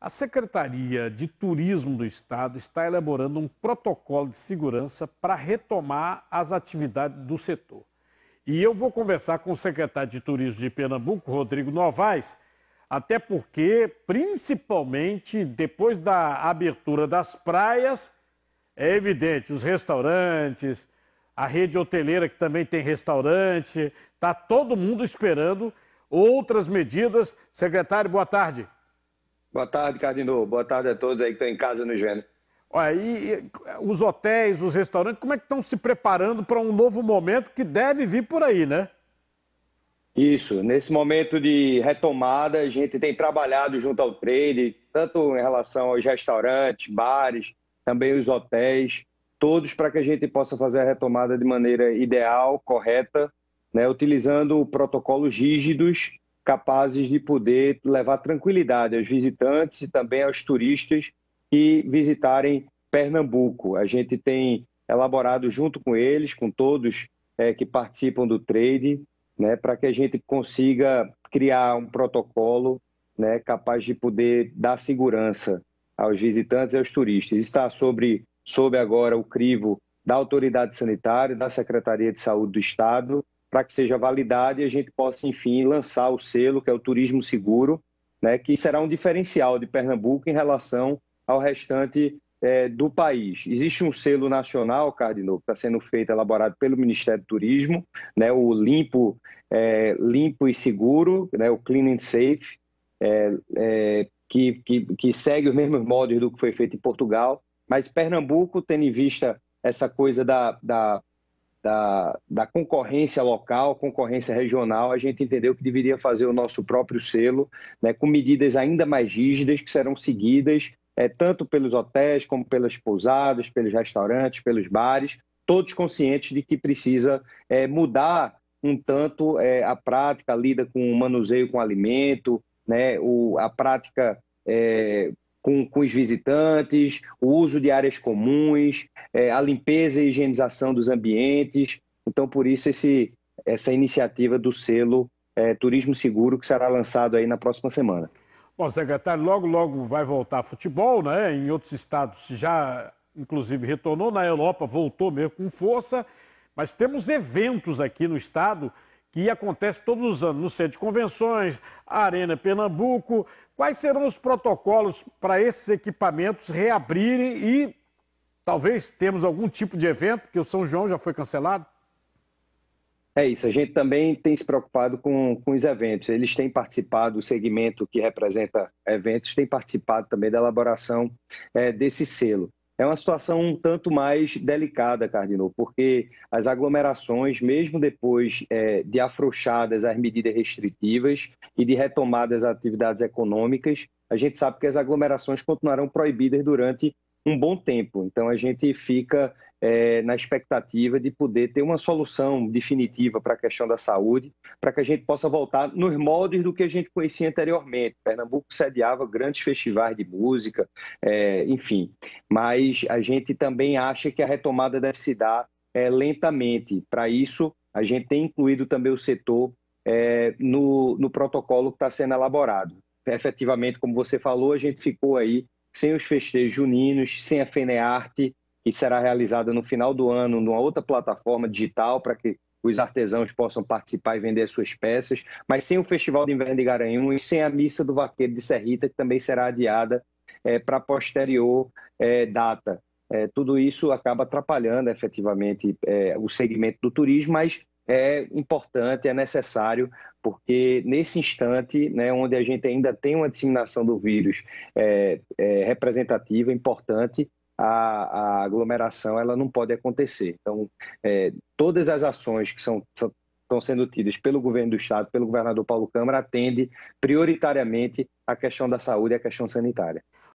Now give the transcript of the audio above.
A Secretaria de Turismo do Estado está elaborando um protocolo de segurança para retomar as atividades do setor. E eu vou conversar com o secretário de Turismo de Pernambuco, Rodrigo Novaes, até porque, principalmente depois da abertura das praias, é evidente, os restaurantes, a rede hoteleira que também tem restaurante, está todo mundo esperando outras medidas. Secretário, boa tarde. Boa tarde, Cardinô. Boa tarde a todos aí que estão em casa nos vendo. Olha, e, os hotéis, os restaurantes, como é que estão se preparando para um novo momento que deve vir por aí, né? Isso, nesse momento de retomada, a gente tem trabalhado junto ao trade, tanto em relação aos restaurantes, bares, também os hotéis, todos para que a gente possa fazer a retomada de maneira ideal, correta, né, utilizando protocolos rígidos capazes de poder levar tranquilidade aos visitantes e também aos turistas que visitarem Pernambuco. A gente tem elaborado junto com eles, com todos é, que participam do trade, né, para que a gente consiga criar um protocolo né, capaz de poder dar segurança aos visitantes e aos turistas. Está sobre, sobre agora o crivo da autoridade sanitária, da Secretaria de Saúde do Estado para que seja validada e a gente possa, enfim, lançar o selo, que é o Turismo Seguro, né, que será um diferencial de Pernambuco em relação ao restante é, do país. Existe um selo nacional, Cardinal, que está sendo feito, elaborado pelo Ministério do Turismo, né, o Limpo, é, Limpo e Seguro, né, o Clean and Safe, é, é que, que, que, segue os mesmos modos do que foi feito em Portugal, mas Pernambuco, tendo em vista essa coisa da, da da, da concorrência local, concorrência regional, a gente entendeu que deveria fazer o nosso próprio selo, né, com medidas ainda mais rígidas que serão seguidas é, tanto pelos hotéis, como pelas pousadas, pelos restaurantes, pelos bares, todos conscientes de que precisa é, mudar um tanto é, a prática a lida com o manuseio com o alimento, né, o, a prática é, com, com os visitantes, o uso de áreas comuns, é, a limpeza e higienização dos ambientes. Então, por isso, esse, essa iniciativa do selo é, Turismo Seguro, que será lançado aí na próxima semana. Bom, secretário, logo, logo vai voltar futebol, né? Em outros estados já, inclusive, retornou. Na Europa voltou mesmo com força. Mas temos eventos aqui no estado que acontece todos os anos no Centro de Convenções, Arena Pernambuco. Quais serão os protocolos para esses equipamentos reabrirem e talvez termos algum tipo de evento, porque o São João já foi cancelado? É isso, a gente também tem se preocupado com, com os eventos. Eles têm participado, o segmento que representa eventos tem participado também da elaboração é, desse selo é uma situação um tanto mais delicada, Cardinal, porque as aglomerações, mesmo depois é, de afrouxadas as medidas restritivas e de retomadas as atividades econômicas, a gente sabe que as aglomerações continuarão proibidas durante um bom tempo. Então a gente fica é, na expectativa de poder ter uma solução definitiva para a questão da saúde, para que a gente possa voltar nos moldes do que a gente conhecia anteriormente. Pernambuco sediava grandes festivais de música, é, enfim, mas a gente também acha que a retomada deve se dar é, lentamente. Para isso, a gente tem incluído também o setor é, no, no protocolo que está sendo elaborado. Efetivamente, como você falou, a gente ficou aí sem os festejos juninos, sem a FENEARTE, que será realizada no final do ano numa outra plataforma digital para que os artesãos possam participar e vender suas peças, mas sem o Festival de Inverno de Garanhuns, sem a Missa do Vaqueiro de Serrita, que também será adiada é, para posterior é, data. É, tudo isso acaba atrapalhando efetivamente é, o segmento do turismo, mas é importante, é necessário, porque nesse instante, né, onde a gente ainda tem uma disseminação do vírus é, é representativa, importante, a, a aglomeração ela não pode acontecer. Então, é, todas as ações que são, são estão sendo tidas pelo governo do estado, pelo governador Paulo Câmara, atende prioritariamente a questão da saúde e a questão sanitária.